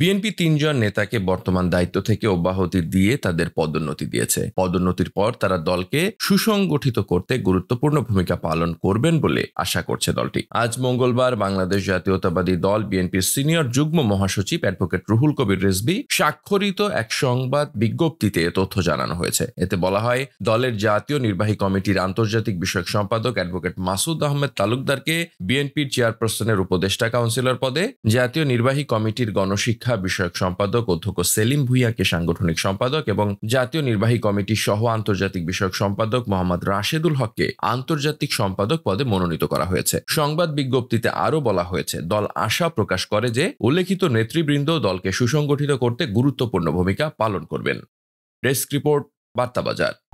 BNP তিনজন নেতাকে বর্তমান দায়িত্ব থেকে অব্যাহতি দিয়ে তাদের পদোন্নতি দিয়েছে পদোন্নতির পর তারা দলকে সুসংগঠিত করতে গুরুত্বপূর্ণ ভূমিকা পালন করবেন বলে আশা করছে দলটি আজ মঙ্গলবার বাংলাদেশ জাতীয়তাবাদী দল বিএনপির সিনিয়র যুগ্ম মহাসচিব অ্যাডভোকেট রুহুল কবির রেজবি স্বাক্ষরিত এক সংবাদ বিজ্ঞপ্তিতে তথ্য জানানো হয়েছে এতে বলা হয় দলের জাতীয় নির্বাহী কমিটির আন্তর্জাতিক বিষয়ক সম্পাদক অ্যাডভোকেট মাসুদ আহমেদ তালুকদারকে বিএনপির চেয়ারপারসনের উপদেষ্টা কাউন্সিলর পদে জাতীয় নির্বাহী কমিটির গণশিক্ষা শিক্ষা বিষয়ক সম্পাদক অধ্যক্ষ সেলিম ভুইয়াকে সাংগঠনিক সম্পাদক এবং জাতীয় নির্বাহী কমিটির সহ আন্তর্জাতিক বিষয়ক সম্পাদক মোহাম্মদ রাশেদুল হককে আন্তর্জাতিক সম্পাদক পদে মনোনীত করা হয়েছে সংবাদ বিজ্ঞপ্তিতে আরও বলা হয়েছে দল আশা প্রকাশ করে যে উল্লেখিত নেতৃবৃন্দ দলকে সুসংগঠিত করতে গুরুত্বপূর্ণ ভূমিকা পালন করবেন ডেস্ক রিপোর্ট বাজার